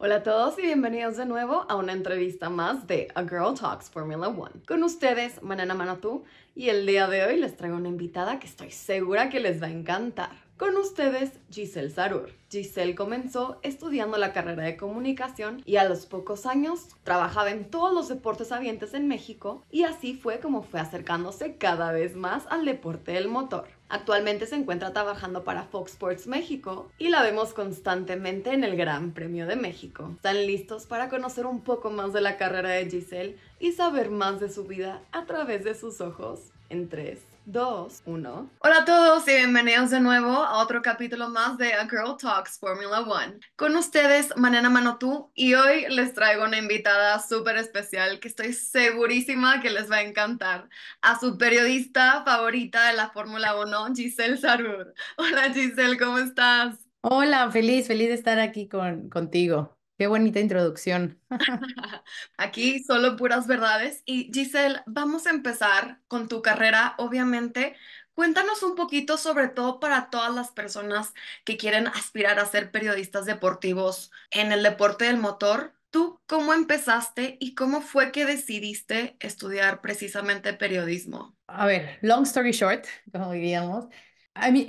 Hola a todos y bienvenidos de nuevo a una entrevista más de A Girl Talks Formula One. Con ustedes, Manana Manatú, y el día de hoy les traigo una invitada que estoy segura que les va a encantar. Con ustedes, Giselle Sarur. Giselle comenzó estudiando la carrera de comunicación y a los pocos años trabajaba en todos los deportes habientes en México y así fue como fue acercándose cada vez más al deporte del motor. Actualmente se encuentra trabajando para Fox Sports México y la vemos constantemente en el Gran Premio de México. ¿Están listos para conocer un poco más de la carrera de Giselle y saber más de su vida a través de sus ojos? En tres... 2, 1. Hola a todos y bienvenidos de nuevo a otro capítulo más de A Girl Talks Formula One. Con ustedes, Manana Manotú, y hoy les traigo una invitada súper especial que estoy segurísima que les va a encantar. A su periodista favorita de la Fórmula 1, Giselle Sarur. Hola Giselle, ¿cómo estás? Hola, feliz, feliz de estar aquí con, contigo. Qué bonita introducción. Aquí solo puras verdades. Y Giselle, vamos a empezar con tu carrera, obviamente. Cuéntanos un poquito, sobre todo para todas las personas que quieren aspirar a ser periodistas deportivos en el deporte del motor. ¿Tú cómo empezaste y cómo fue que decidiste estudiar precisamente periodismo? A ver, long story short, como diríamos,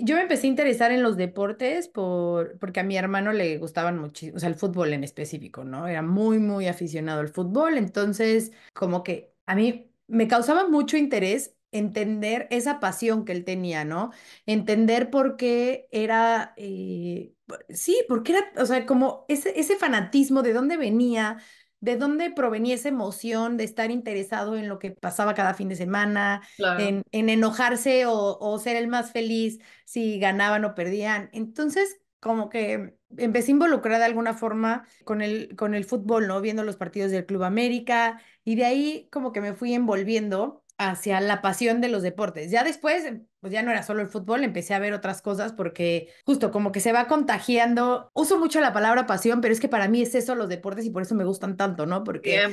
yo me empecé a interesar en los deportes por, porque a mi hermano le gustaban muchísimo, o sea, el fútbol en específico, ¿no? Era muy, muy aficionado al fútbol, entonces como que a mí me causaba mucho interés entender esa pasión que él tenía, ¿no? Entender por qué era, eh, sí, porque era, o sea, como ese, ese fanatismo, de dónde venía, de dónde provenía esa emoción de estar interesado en lo que pasaba cada fin de semana, en, enojarse o, ser el más feliz si ganaban o perdían. Entonces, como que empecé involucrar de alguna forma con el, con el fútbol, ¿no? Viendo los partidos del Club América y de ahí como que me fui envolviendo hacia la pasión de los deportes. Ya después, pues ya no era solo el fútbol, empecé a ver otras cosas porque justo como que se va contagiando. Uso mucho la palabra pasión, pero es que para mí es eso los deportes y por eso me gustan tanto, ¿no? Porque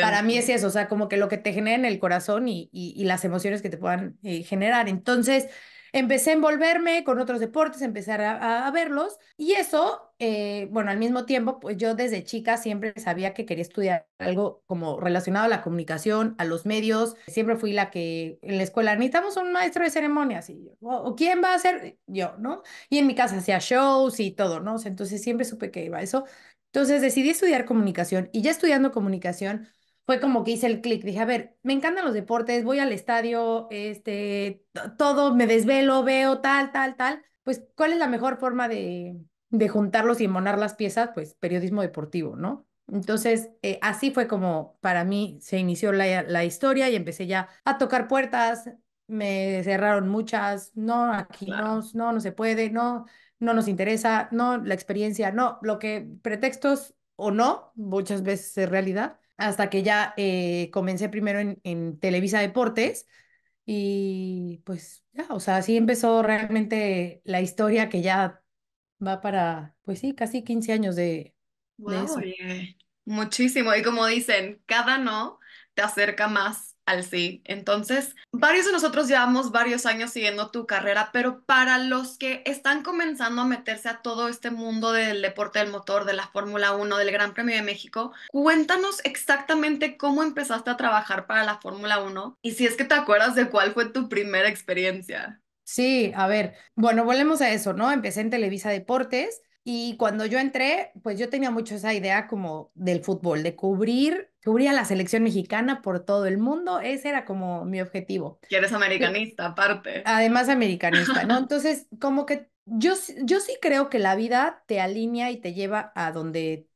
para mí es eso, o sea, como que lo que te genera en el corazón y, las emociones que te puedan eh, generar. Entonces, empecé a envolverme con otros deportes, empezar a, verlos y eso, eh, bueno, al mismo tiempo, pues yo desde chica siempre sabía que quería estudiar algo como relacionado a la comunicación, a los medios. Siempre fui la que en la escuela necesitamos un maestro de ceremonias y o quién va a ser yo, ¿no? Y en mi casa hacía shows y todo, ¿no? entonces siempre supe que iba eso. Entonces decidí estudiar comunicación y ya estudiando comunicación, fue como que hice el clic, dije, a ver, me encantan los deportes, voy al estadio, este, todo, me desvelo, veo tal, tal, tal, pues, ¿cuál es la mejor forma de, de juntarlos y monar las piezas? Pues, periodismo deportivo, ¿no? Entonces, eh, así fue como para mí se inició la, la historia y empecé ya a tocar puertas, me cerraron muchas, no, aquí no, no, no se puede, no, no nos interesa, no, la experiencia, no, lo que pretextos o no, muchas veces es realidad, hasta que ya eh, comencé primero en, en, Televisa Deportes y pues ya, o sea, así empezó realmente la historia que ya va para, pues sí, casi 15 años de, Muchísimo, y como dicen, cada no te acerca más al sí. Entonces, varios de nosotros llevamos varios años siguiendo tu carrera, pero para los que están comenzando a meterse a todo este mundo del deporte del motor, de la Fórmula 1, del Gran Premio de México, cuéntanos exactamente cómo empezaste a trabajar para la Fórmula 1 y si es que te acuerdas de cuál fue tu primera experiencia. Sí, a ver, bueno, volvemos a eso, ¿no? Empecé en Televisa Deportes y cuando yo entré, pues yo tenía mucho esa idea como del fútbol, de cubrir, cubrir a la selección mexicana por todo el mundo. Ese era como mi objetivo. y eres americanista, aparte. Además, americanista, ¿no? Entonces, como que yo, yo sí creo que la vida te alinea y te lleva a donde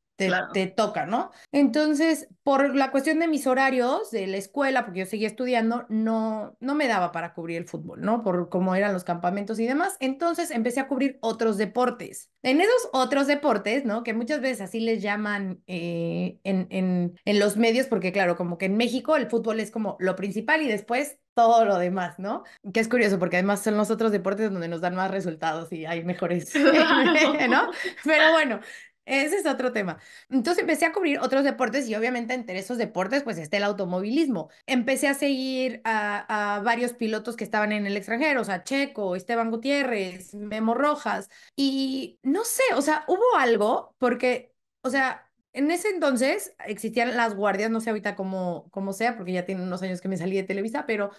te, toca, ¿no? Entonces, por la cuestión de mis horarios de la escuela, porque yo seguía estudiando, no, no me daba para cubrir el fútbol, ¿no? Por cómo eran los campamentos y demás. Entonces empecé a cubrir otros deportes. En esos otros deportes, ¿no? Que muchas veces así les llaman eh, en, en, en los medios, porque claro, como que en México el fútbol es como lo principal y después todo lo demás, ¿no? Que es curioso porque además son los otros deportes donde nos dan más resultados y hay mejores, ¿no? Pero bueno, ese es otro tema. Entonces empecé a cubrir otros deportes y obviamente entre esos deportes pues está el automovilismo. Empecé a seguir a, varios pilotos que estaban en el extranjero, o sea, Checo, Esteban Gutiérrez, Memo Rojas y no sé, o sea, hubo algo porque, o sea... En ese entonces existían las guardias, no sé ahorita cómo, cómo sea, porque ya tiene unos años que me salí de Televisa, pero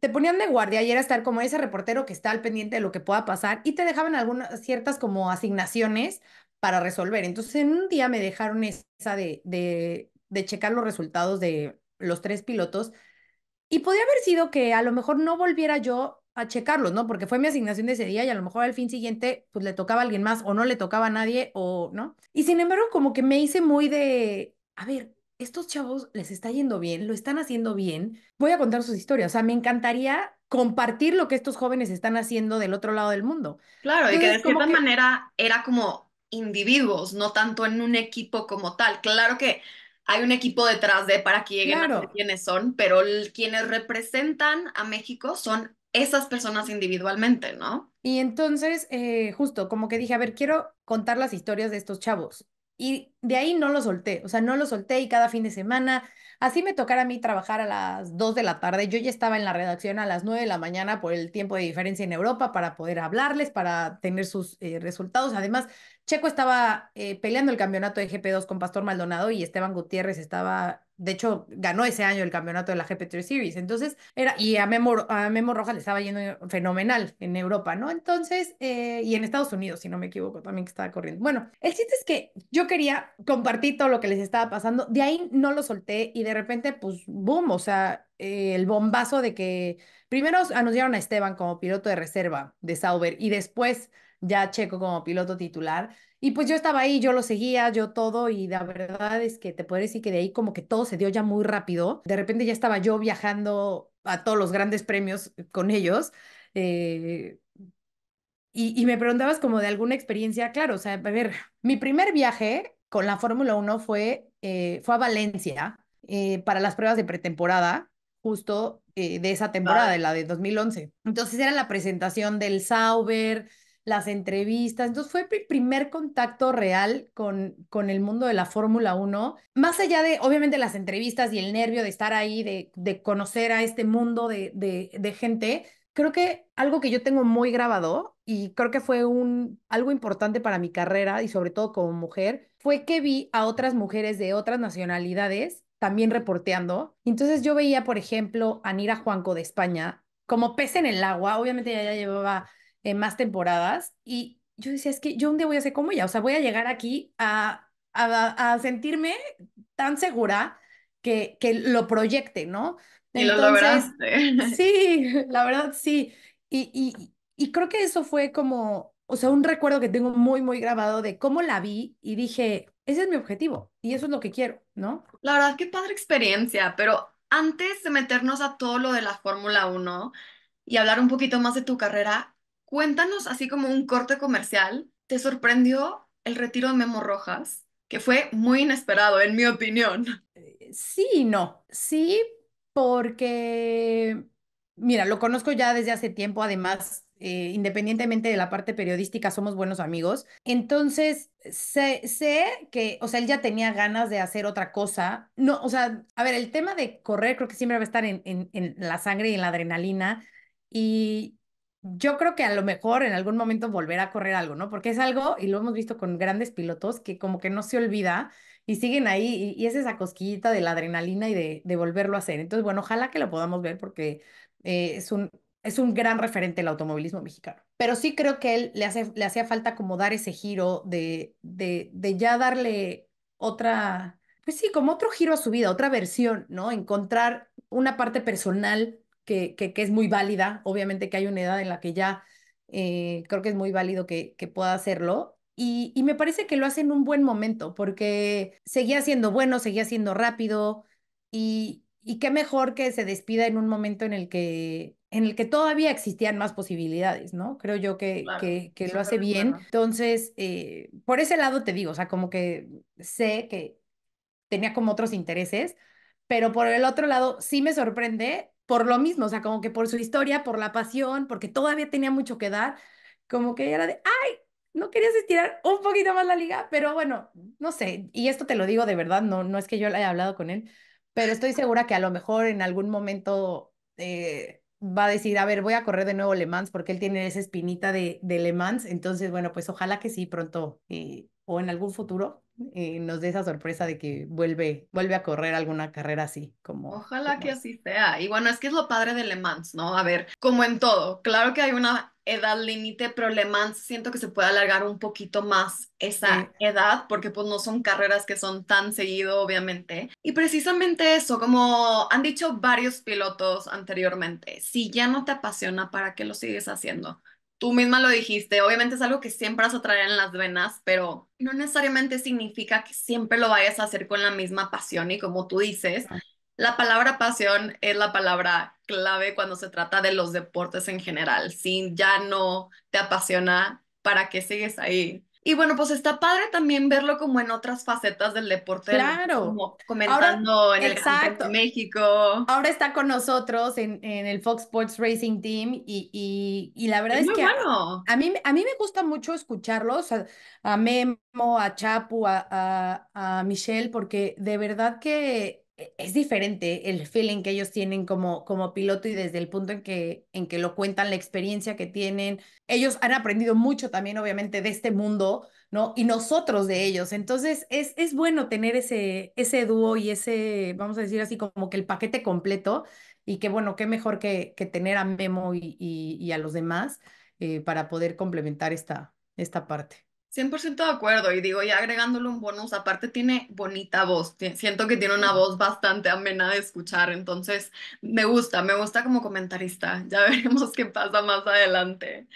te ponían de guardia y era estar como ese reportero que está al pendiente de lo que pueda pasar y te dejaban algunas ciertas como asignaciones para resolver. Entonces, en un día me dejaron esa de, checar los resultados de los tres pilotos y podía haber sido que a lo mejor no volviera yo a checarlos, ¿no? Porque fue mi asignación de ese día y a lo mejor al fin siguiente pues le tocaba a alguien más o no le tocaba a nadie o, ¿no? Y sin embargo como que me hice muy de, a ver, estos chavos les está yendo bien, lo están haciendo bien, voy a contar sus historias, o sea, me encantaría compartir lo que estos jóvenes están haciendo del otro lado del mundo. Claro, y que de cierta manera era como individuos, no tanto en un equipo como tal. Claro que hay un equipo detrás de para que lleguen a a quienes son, pero quienes representan a México son esas personas individualmente, ¿no? Y entonces, eh, justo, como que dije, a ver, quiero contar las historias de estos chavos. Y de ahí no lo solté, o sea, no lo solté y cada fin de semana, así me tocara a mí trabajar a las 2 de la tarde, yo ya estaba en la redacción a las 9 de la mañana por el tiempo de diferencia en Europa para poder hablarles, para tener sus eh, resultados. Además, Checo estaba eh, peleando el campeonato de GP2 con Pastor Maldonado y Esteban Gutiérrez estaba de hecho, ganó ese año el campeonato de la GP3 Series. Entonces, era, y a Memo, a Memo Rojas le estaba yendo fenomenal en Europa, ¿no? Entonces, eh, y en Estados Unidos, si no me equivoco, también que estaba corriendo. Bueno, el chiste es que yo quería compartir todo lo que les estaba pasando. De ahí no lo solté y de repente, pues, boom, o sea, eh, el bombazo de que primero anunciaron a Esteban como piloto de reserva de Sauber y después ya Checo como piloto titular. Y pues yo estaba ahí, yo lo seguía, yo todo, y la verdad es que te puedo decir que de ahí como que todo se dio ya muy rápido. De repente ya estaba yo viajando a todos los grandes premios con ellos. Eh, y, y, me preguntabas como de alguna experiencia, claro, o sea, a ver, mi primer viaje con la Fórmula 1 fue, eh, fue a Valencia eh, para las pruebas de pretemporada, justo de esa temporada, de la de 2011. Entonces era la presentación del Sauber, las entrevistas. Entonces fue mi primer contacto real con, con el mundo de la Fórmula 1, más allá de obviamente las entrevistas y el nervio de estar ahí, de, conocer a este mundo de, gente. Creo que algo que yo tengo muy grabado y creo que fue un, algo importante para mi carrera y sobre todo como mujer, fue que vi a otras mujeres de otras nacionalidades también reporteando. Entonces yo veía, por ejemplo, a Nira Juanco de España como pez en el agua. Obviamente ella ya llevaba eh, más temporadas y yo decía, es que yo un día voy a ser como ya o sea, voy a llegar aquí a, a, sentirme tan segura que, que lo proyecte, ¿no? Y Entonces, Sí, la verdad sí. Y, y, y creo que eso fue como, o sea, un recuerdo que tengo muy, muy grabado de cómo la vi y dije, ese es mi objetivo y eso es lo que quiero, ¿no? La verdad, qué padre experiencia, pero antes de meternos a todo lo de la Fórmula 1 y hablar un poquito más de tu carrera, Cuéntanos, así como un corte comercial, ¿te sorprendió el retiro de Memo Rojas? Que fue muy inesperado, en mi opinión. Eh, sí, no. Sí, porque, mira, lo conozco ya desde hace tiempo, además eh, independientemente de la parte periodística, somos buenos amigos. Entonces, sé, sé, que, o sea, él ya tenía ganas de hacer otra cosa. No, o sea, a ver, el tema de correr creo que siempre va a estar en, en, en la sangre y en la adrenalina. Y, yo creo que a lo mejor en algún momento volverá a correr algo, ¿no? Porque es algo, y lo hemos visto con grandes pilotos, que como que no se olvida y siguen ahí, y, es esa cosquillita de la adrenalina y de, volverlo a hacer. Entonces, bueno, ojalá que lo podamos ver porque eh, es, un, es un gran referente el automovilismo mexicano. Pero sí creo que él le, hace, le hacía falta como dar ese giro de, de, de ya darle otra, pues sí, como otro giro a su vida, otra versión, ¿no? Encontrar una parte personal que, es muy válida. Obviamente que hay una edad en la que ya eh, creo que es muy válido que, que pueda hacerlo. Y, me parece que lo hace en un buen momento, porque seguía siendo bueno, seguía siendo rápido, y, y qué mejor que se despida en un momento en el que, en el que todavía existían más posibilidades, ¿no? Creo yo que, que, lo hace bien. Entonces, eh, por ese lado te digo, o sea, como que sé que tenía como otros intereses, pero por el otro lado sí me sorprende por lo mismo, o sea, como que por su historia, por la pasión, porque todavía tenía mucho que dar, como que era de, ay, no querías estirar un poquito más la liga, pero bueno, no sé, y esto te lo digo de verdad, no, no es que yo haya hablado con él, pero estoy segura que a lo mejor en algún momento eh, va a decir, a ver, voy a correr de nuevo Le Mans, porque él tiene esa espinita de, de Le Mans, entonces, bueno, pues ojalá que sí, pronto eh, o en algún futuro eh, nos dé esa sorpresa de que vuelve, vuelve a correr alguna carrera así. Como, Ojalá que así sea. Y bueno, es que es lo padre de Le Mans, ¿no? A ver, como en todo, claro que hay una edad límite, pero Le Mans siento que se puede alargar un poquito más esa edad, porque pues no son carreras que son tan seguido, obviamente. Y precisamente eso, como han dicho varios pilotos anteriormente, si ya no te apasiona, ¿para qué lo sigues haciendo? Tú misma lo dijiste, obviamente es algo que siempre vas a traer en las venas, pero no necesariamente significa que siempre lo vayas a hacer con la misma pasión y como tú dices, la palabra pasión es la palabra clave cuando se trata de los deportes en general. Si ya no te apasiona, ¿para qué sigues ahí? Y bueno, pues está padre también verlo como en otras facetas del deporte. Claro. Como comentando en el exacto. México. Ahora está con nosotros en, el Fox Sports Racing Team y, y, la verdad es, que a, mí, a mí me gusta mucho escucharlos, a, Memo, a Chapu, a Michelle, porque de verdad que e-, es diferente el feeling que ellos tienen como, como piloto y desde el punto en que, en que lo cuentan, la experiencia que tienen. Ellos han aprendido mucho también, obviamente, de este mundo, ¿no? Y nosotros de ellos. Entonces, es, bueno tener ese, ese dúo y ese, vamos a decir así, como que el paquete completo. Y que, bueno, qué mejor que, tener a Memo y, a los demás eh, para poder complementar esta, esta parte. 100% de acuerdo, y digo, y agregándole un bonus, aparte tiene bonita voz, siento que tiene una voz bastante amena de escuchar, entonces me gusta, me gusta como comentarista, ya veremos qué pasa más adelante.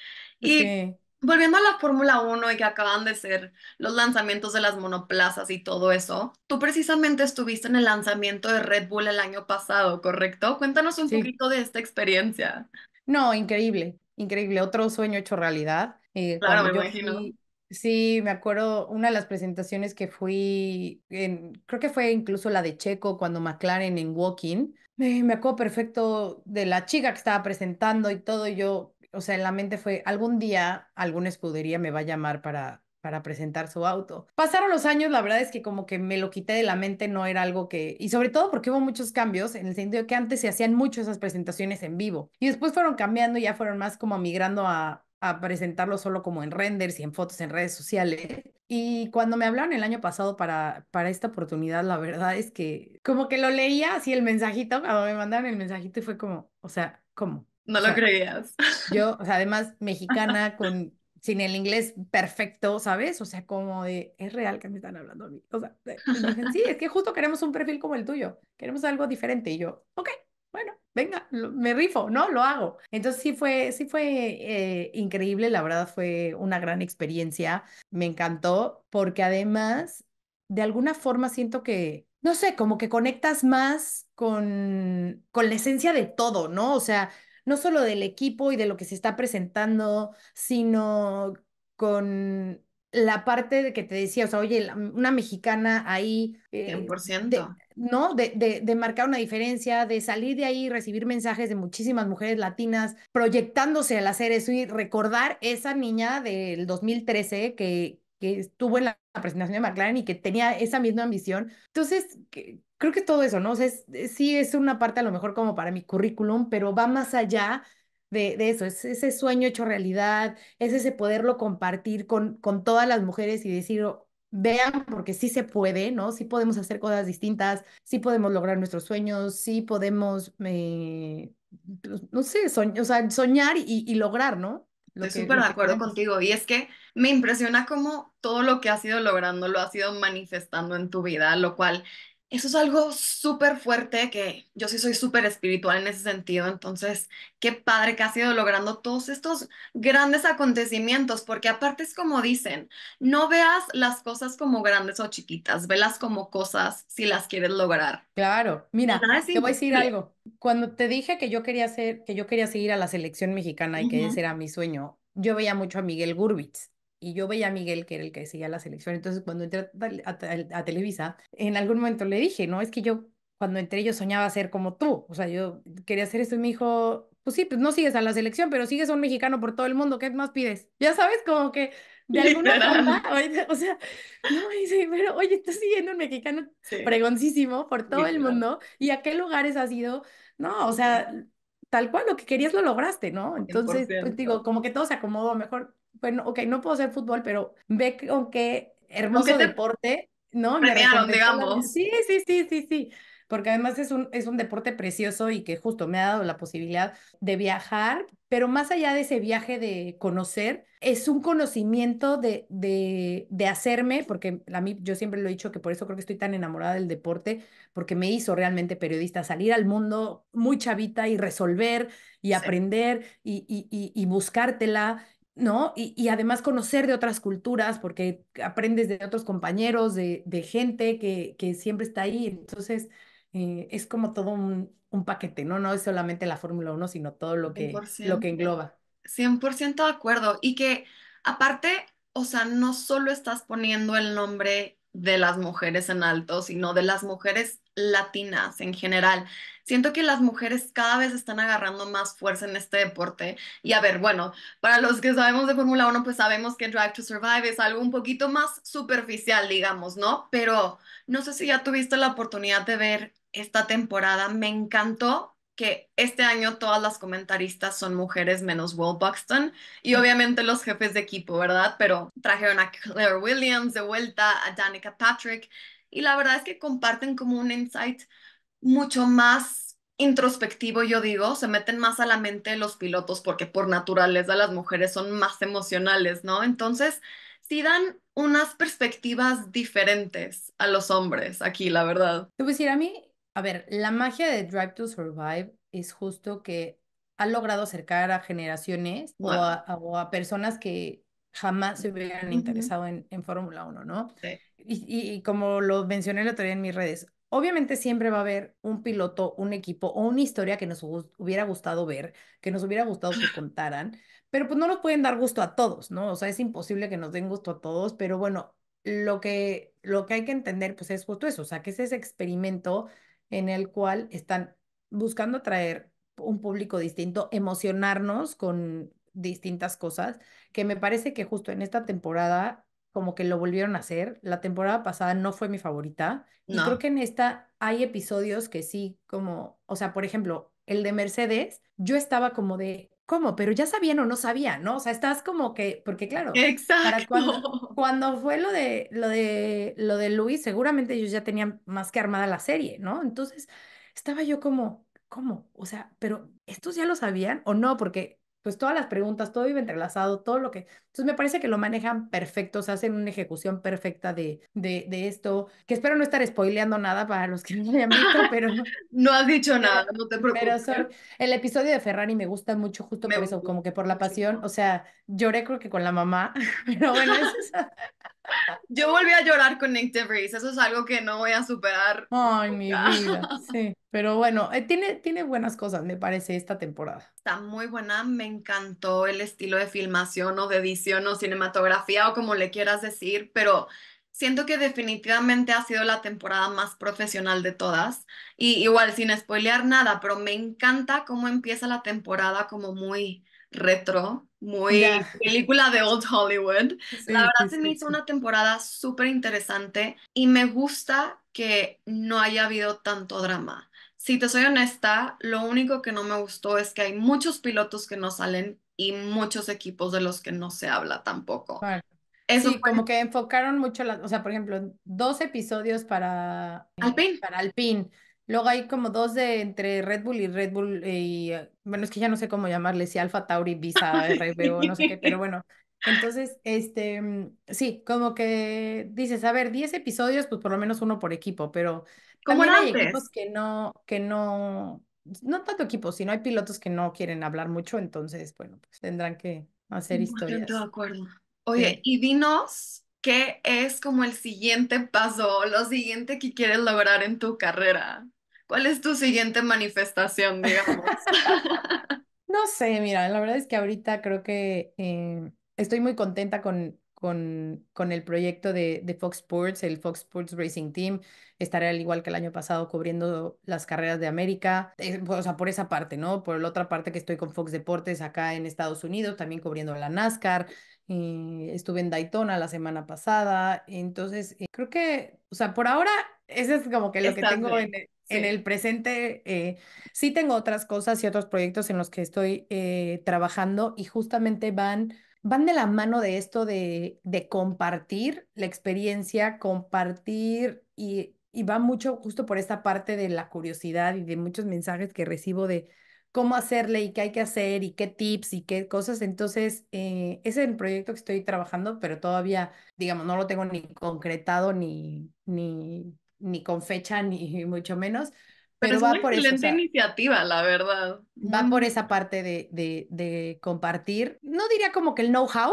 Y volviendo a la Fórmula 1 y que acaban de ser los lanzamientos de las monoplazas y todo eso, tú precisamente estuviste en el lanzamiento de Red Bull el año pasado, ¿correcto? Cuéntanos un poquito de esta experiencia. No, increíble, increíble, otro sueño hecho realidad. Eh, claro, me imagino. Sí, me acuerdo una de las presentaciones que fui, en, creo que fue incluso la de Checo cuando McLaren en Walking. me acuerdo perfecto de la chica que estaba presentando y todo. yo, o sea, en la mente fue, algún día alguna escudería me va a llamar para, para presentar su auto. Pasaron los años, la verdad es que como que me lo quité de la mente, no era algo que, y sobre todo porque hubo muchos cambios, en el sentido de que antes se hacían mucho esas presentaciones en vivo y después fueron cambiando, ya fueron más como migrando a a presentarlo solo como en renders y en fotos en redes sociales. Y cuando me hablaron el año pasado para, para esta oportunidad, la verdad es que como que lo leía así el mensajito, cuando me mandaron el mensajito y fue como, o sea, ¿cómo? No lo creías. Yo, o sea, además mexicana con sin el inglés perfecto, ¿sabes? O sea, como de, es real que me están hablando a mí. O sea, dicen, sí, es que justo queremos un perfil como el tuyo, queremos algo diferente. Y yo, ok, bueno, venga, me rifo, ¿no? Lo hago. Entonces sí fue, sí fue eh, increíble, la verdad fue una gran experiencia, me encantó, porque además, de alguna forma siento que, no sé, como que conectas más con, con la esencia de todo, ¿no? O sea, no solo del equipo y de lo que se está presentando, sino con la parte de que te decía, o sea, oye, una mexicana ahí. 100%. Eh, ¿No? De, de, de, marcar una diferencia, de salir de ahí recibir mensajes de muchísimas mujeres latinas proyectándose al hacer eso y recordar esa niña del 2013 que, que estuvo en la presentación de McLaren y que tenía esa misma ambición. Entonces, creo que todo eso, ¿no? es, sí es una parte a lo mejor como para mi currículum, pero va más allá de, eso, es ese sueño hecho realidad, es ese poderlo compartir con, con todas las mujeres y decir, oh, vean, porque sí se puede, ¿no? Sí podemos hacer cosas distintas, sí podemos lograr nuestros sueños, sí podemos, eh, pues, no sé, soñar y, lograr, ¿no? Estoy súper de acuerdo contigo y es que me impresiona cómo todo lo que has ido logrando lo has ido manifestando en tu vida, lo cual eso es algo súper fuerte que yo sí soy súper espiritual en ese sentido, entonces qué padre que has ido logrando todos estos grandes acontecimientos, porque aparte es como dicen, no veas las cosas como grandes o chiquitas, velas como cosas si las quieres lograr. Claro, mira, te voy a decir algo. Cuando te dije que yo quería hacer, que yo quería seguir a la selección mexicana y que ese era mi sueño, yo veía mucho a Miguel Gurbitz y yo veía a Miguel, que era el que seguía la selección. Entonces, cuando entré a, Televisa, en algún momento le dije, no, es que yo, cuando entré, yo soñaba ser como tú. O sea, yo quería hacer esto y me dijo, pues sí, pues no sigues a la selección, pero sigues a un mexicano por todo el mundo, ¿qué más pides? Ya sabes, como que de alguna forma, o sea, no me dice, pero oye, estás siguiendo un mexicano pregoncísimo por todo el mundo, ¿y a qué lugares has ido? No, o sea, tal cual lo que querías lo lograste, ¿no? Entonces, pues, digo, como que todo se acomodó mejor bueno, ok, no puedo hacer fútbol, pero ve con qué hermoso deporte, ¿no? Me digamos. Sí, sí, sí, sí, sí. Porque además es un, es un deporte precioso y que justo me ha dado la posibilidad de viajar, pero más allá de ese viaje de conocer, es un conocimiento de, de, hacerme, porque a mí yo siempre lo he dicho que por eso creo que estoy tan enamorada del deporte, porque me hizo realmente periodista, salir al mundo muy chavita y resolver y aprender y, y, y, y buscártela ¿no? Y, además conocer de otras culturas, porque aprendes de otros compañeros, de, gente que, siempre está ahí. Entonces, eh, es como todo un, paquete, ¿no? No es solamente la Fórmula 1, sino todo lo que, lo que engloba. 100% de acuerdo. Y que aparte, o sea, no solo estás poniendo el nombre de las mujeres en alto, sino de las mujeres latinas en general. Siento que las mujeres cada vez están agarrando más fuerza en este deporte. Y a ver, bueno, para los que sabemos de Fórmula 1, pues sabemos que Drive to Survive es algo un poquito más superficial, digamos, ¿no? Pero no sé si ya tuviste la oportunidad de ver esta temporada. Me encantó que este año todas las comentaristas son mujeres menos Will Buxton y mm. obviamente los jefes de equipo, ¿verdad? Pero trajeron a Claire Williams de vuelta, a Danica Patrick y la verdad es que comparten como un insight mucho más introspectivo, yo digo, se meten más a la mente de los pilotos porque por naturaleza las mujeres son más emocionales, ¿no? Entonces, sí dan unas perspectivas diferentes a los hombres aquí, la verdad. Te voy a decir, a mí a ver, la magia de Drive to Survive es justo que ha logrado acercar a generaciones o, a, o, a, personas que jamás se hubieran interesado en, en Fórmula 1, ¿no? Sí. Y, y, como lo mencioné el otro día en mis redes, obviamente siempre va a haber un piloto, un equipo o una historia que nos hubiera gustado ver, que nos hubiera gustado que contaran, pero pues no nos pueden dar gusto a todos, ¿no? O sea, es imposible que nos den gusto a todos, pero bueno, lo que, lo que hay que entender pues es justo eso, o sea, que es ese experimento en el cual están buscando atraer un público distinto, emocionarnos con distintas cosas, que me parece que justo en esta temporada como que lo volvieron a hacer. La temporada pasada no fue mi favorita. Y creo que en esta hay episodios que sí, como, o sea, por ejemplo, el de Mercedes, yo estaba como de, ¿cómo? Pero ya sabían o no sabían, ¿no? O sea, estás como que, porque claro, cuando, fue lo de, lo, de, lo de Luis, seguramente ellos ya tenían más que armada la serie, ¿no? Entonces, estaba yo como, ¿cómo? O sea, pero ¿estos ya lo sabían o no? Porque pues todas las preguntas, todo iba entrelazado, todo lo que... Entonces me parece que lo manejan perfecto, se hacen una ejecución perfecta de, de, esto, que espero no estar spoileando nada para los que no hayan visto, pero... no has dicho nada, no te preocupes. Pero el episodio de Ferrari me gusta mucho justo por eso, como que por la pasión, o sea, lloré creo que con la mamá, pero bueno, es... Yo volví a llorar con Nick DeVries, eso es algo que no voy a superar. Ay, mi vida, sí. Pero bueno, eh, tiene, tiene buenas cosas, me parece, esta temporada. Está muy buena, me encantó el estilo de filmación o de edición o cinematografía o como le quieras decir, pero siento que definitivamente ha sido la temporada más profesional de todas. Y igual, sin spoilear nada, pero me encanta cómo empieza la temporada como muy retro muy película de Old Hollywood. la verdad se me hizo una temporada súper interesante y me gusta que no haya habido tanto drama. Si te soy honesta, lo único que no me gustó es que hay muchos pilotos que no salen y muchos equipos de los que no se habla tampoco. es Eso como que enfocaron mucho, la, o sea, por ejemplo, dos episodios para Alpine. Para Alpine Luego hay como dos de entre Red Bull y Red Bull eh, y eh, bueno, es que ya no sé cómo llamarle, si Alpha Tauri, Visa, RBO, no sé qué, pero bueno. Entonces, este, mm, sí, como que dices, a ver, 10 episodios, pues por lo menos uno por equipo, pero como hay equipos que no, que no, no tanto equipos, sino hay pilotos que no quieren hablar mucho, entonces, bueno, pues tendrán que hacer historias. de acuerdo. Oye, y dinos qué es como el siguiente paso, lo siguiente que quieres lograr en tu carrera. ¿Cuál es tu siguiente manifestación, digamos? no sé, mira, la verdad es que ahorita creo que eh, estoy muy contenta con, con, el proyecto de, Fox Sports, el Fox Sports Racing Team. Estaré al igual que el año pasado cubriendo las carreras de América, eh, o sea, por esa parte, ¿no? Por la otra parte que estoy con Fox Deportes acá en Estados Unidos, también cubriendo la NASCAR, estuve en Daytona la semana pasada. Entonces, eh, creo que, o sea, por ahora, eso es como que lo que tengo en e, el, presente. Eh, sí tengo otras cosas y otros proyectos en los que estoy eh, trabajando y justamente van van de la mano de esto de, compartir la experiencia, compartir y, y va mucho justo por esta parte de la curiosidad y de muchos mensajes que recibo de, cómo hacerle y qué hay que hacer y qué tips y qué cosas. Entonces, ese eh, es el proyecto que estoy trabajando, pero todavía, digamos, no lo tengo ni concretado ni, ni, ni con fecha, ni mucho menos. Pero, va una por excelente iniciativa, la verdad. Va por esa parte de, compartir, no diría como que el know-how,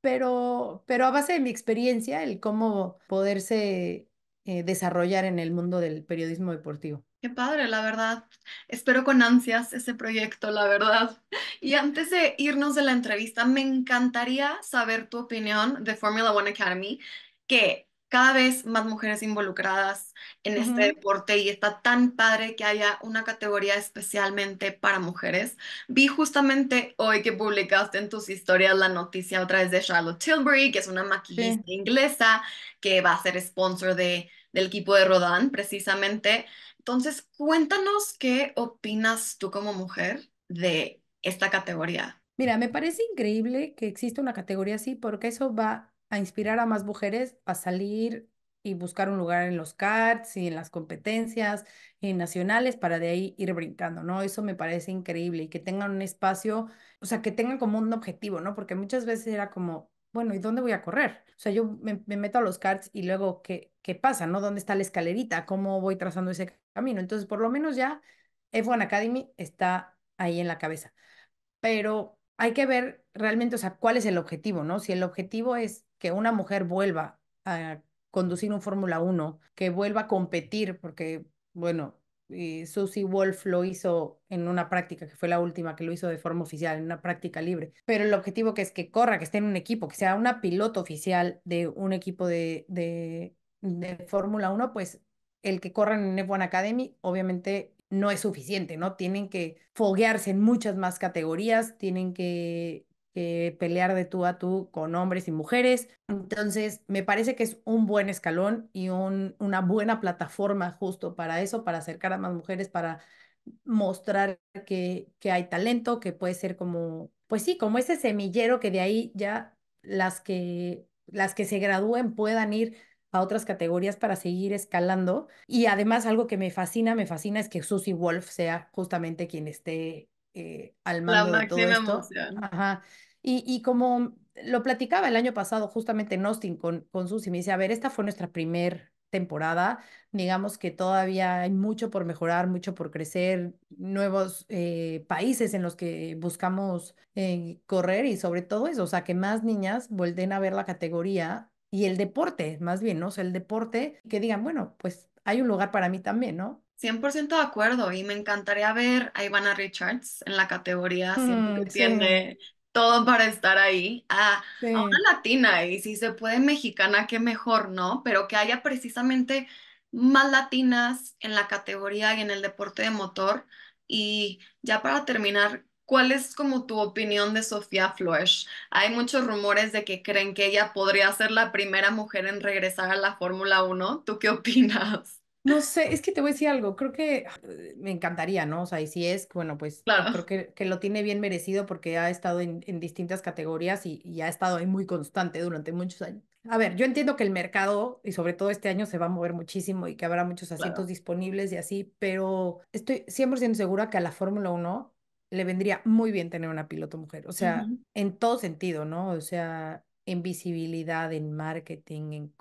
pero, pero a base de mi experiencia, el cómo poderse eh, desarrollar en el mundo del periodismo deportivo. Qué padre, la verdad. Espero con ansias ese proyecto, la verdad. Y antes de irnos de la entrevista, me encantaría saber tu opinión de Formula One Academy, que cada vez más mujeres involucradas en este deporte y está tan padre que haya una categoría especialmente para mujeres. Vi justamente hoy que publicaste en tus historias la noticia otra vez de Charlotte Tilbury, que es una maquillista inglesa que va a ser sponsor de, del equipo de Rodan, precisamente. Entonces, cuéntanos qué opinas tú como mujer de esta categoría. Mira, me parece increíble que exista una categoría así porque eso va a inspirar a más mujeres a salir y buscar un lugar en los carts y en las competencias en nacionales para de ahí ir brincando, ¿no? Eso me parece increíble y que tengan un espacio, o sea, que tengan como un objetivo, ¿no? Porque muchas veces era como, bueno, ¿y dónde voy a correr? O sea, yo me, meto a los carts y luego, ¿qué, ¿qué pasa, no? ¿Dónde está la escalerita? ¿Cómo voy trazando ese camino. Entonces, por lo menos ya F1 Academy está ahí en la cabeza. Pero hay que ver realmente, o sea, cuál es el objetivo, ¿no? Si el objetivo es que una mujer vuelva a conducir un Fórmula 1, que vuelva a competir, porque, bueno, eh, Susie Wolf lo hizo en una práctica, que fue la última que lo hizo de forma oficial, en una práctica libre. Pero el objetivo que es que corra, que esté en un equipo, que sea una piloto oficial de un equipo de, de Fórmula 1, pues el que corren en F1 Academy, obviamente no es suficiente, ¿no? Tienen que foguearse en muchas más categorías, tienen que, pelear de tú a tú con hombres y mujeres. Entonces, me parece que es un buen escalón y una buena plataforma justo para eso, para acercar a más mujeres, para mostrar que, que hay talento, que puede ser como, pues sí, como ese semillero que de ahí ya las que, las que se gradúen puedan ir a otras categorías para seguir escalando. Y además algo que me fascina, me fascina es que Susie Wolf sea justamente quien esté eh, al mando de todo esto. Ajá. Y, como lo platicaba el año pasado justamente en con, con Susie me dice, a ver, esta fue nuestra primera temporada, digamos que todavía hay mucho por mejorar, mucho por crecer, nuevos eh, países en los que buscamos eh, correr y sobre todo eso, o sea, que más niñas vuelten a ver la categoría y el deporte, más bien, ¿no? O sea, el deporte, que digan, bueno, pues hay un lugar para mí también, ¿no? 100% de acuerdo y me encantaría ver a Ivana Richards en la categoría, siempre mm, que tiene todo para estar ahí, a, una latina y si se puede mexicana, qué mejor, ¿no? Pero que haya precisamente más latinas en la categoría y en el deporte de motor. Y ya para terminar, ¿Cuál es como tu opinión de Sofía Flores? Hay muchos rumores de que creen que ella podría ser la primera mujer en regresar a la Fórmula 1. ¿Tú qué opinas? No sé, es que te voy a decir algo, creo que eh, me encantaría, ¿no? O sea, y si es, bueno, pues claro. creo que, que, lo tiene bien merecido porque ha estado en, distintas categorías y, y, ha estado ahí muy constante durante muchos años. A ver, yo entiendo que el mercado y sobre todo este año se va a mover muchísimo y que habrá muchos asientos disponibles y así, pero estoy 100% segura que a la Fórmula 1 le vendría muy bien tener una piloto mujer, o sea, en todo sentido, ¿no? O sea, en visibilidad, en marketing, en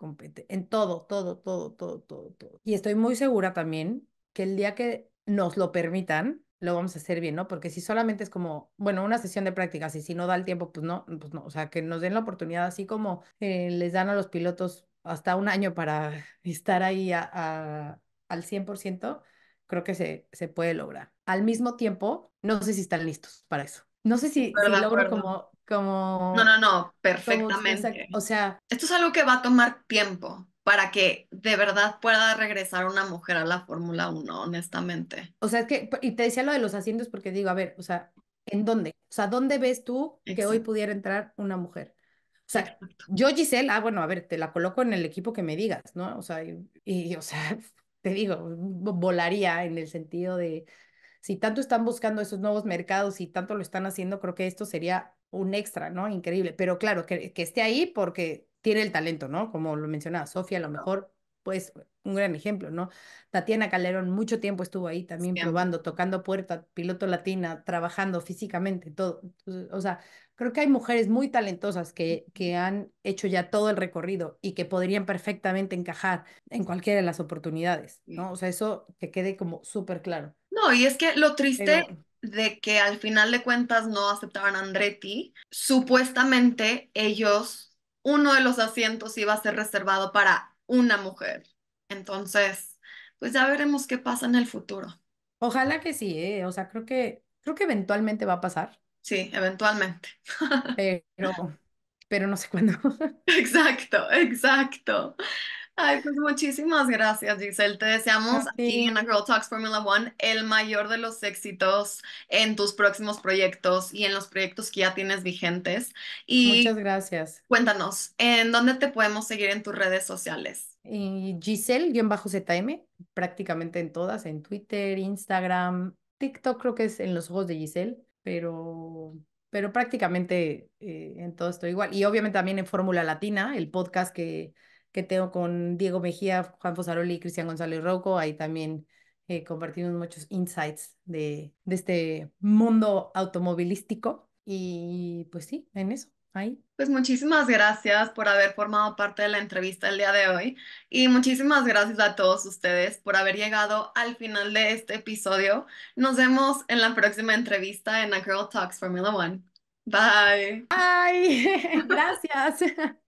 en todo, todo, todo, todo, todo, todo. Y estoy muy segura también que el día que nos lo permitan, lo vamos a hacer bien, ¿no? Porque si solamente es como, bueno, una sesión de prácticas y si no da el tiempo, pues no, pues no, o sea, que nos den la oportunidad, así como eh, les dan a los pilotos hasta un año para estar ahí a, al 100%, creo que se, se puede lograr. Al mismo tiempo, no sé si están listos para eso. No sé si, si logro como, como... No, no, no, perfectamente. o sea... Esto es algo que va a tomar tiempo para que de verdad pueda regresar una mujer a la Fórmula 1, honestamente. O sea, es que, y te decía lo de los asientos porque digo, a ver, o sea, ¿en dónde? O sea, ¿dónde ves tú que hoy pudiera entrar una mujer? O sea, yo Giselle, ah, bueno, a ver, te la coloco en el equipo que me digas, ¿no? O sea, y, y o sea, te digo, volaría en el sentido de, si tanto están buscando esos nuevos mercados y tanto lo están haciendo, creo que esto sería un extra, ¿no? Increíble. Pero claro, que, que esté ahí porque tiene el talento, ¿no? Como lo mencionaba Sofía, a lo mejor pues un gran ejemplo, ¿no? Tatiana Calderón mucho tiempo estuvo ahí también probando, tocando puerta, piloto latina, trabajando físicamente, todo. O sea, creo que hay mujeres muy talentosas que, que han hecho ya todo el recorrido y que podrían perfectamente encajar en cualquiera de las oportunidades, ¿no? O sea, eso que quede como súper claro. No, y es que lo triste de que al final de cuentas no aceptaban a Andretti, supuestamente ellos, uno de los asientos iba a ser reservado para una mujer. Entonces, pues ya veremos qué pasa en el futuro. Ojalá que sí, ¿eh? o sea, creo que, creo que eventualmente va a pasar. Sí, eventualmente. Pero, pero no sé cuándo. Exacto, exacto. Ay, pues muchísimas gracias, Giselle. Te deseamos aquí en A Girl Talks Formula One el mayor de los éxitos en tus próximos proyectos y en los proyectos que ya tienes vigentes. Y Muchas gracias. Cuéntanos, ¿en dónde te podemos seguir en tus redes sociales? en Giselle-ZM, prácticamente en todas, en Twitter, Instagram, TikTok creo que es en los ojos de Giselle, pero pero prácticamente eh, en todo esto igual. Y obviamente también en Fórmula Latina, el podcast que, que tengo con Diego Mejía, Juan Fosaroli, Cristian González Rocco. Ahí también eh, compartimos muchos insights de, de este mundo automovilístico. Y pues sí, en eso. Ahí. Pues muchísimas gracias por haber formado parte de la entrevista el día de hoy y muchísimas gracias a todos ustedes por haber llegado al final de este episodio. Nos vemos en la próxima entrevista en A Girl Talks Formula One. Bye. Bye. gracias.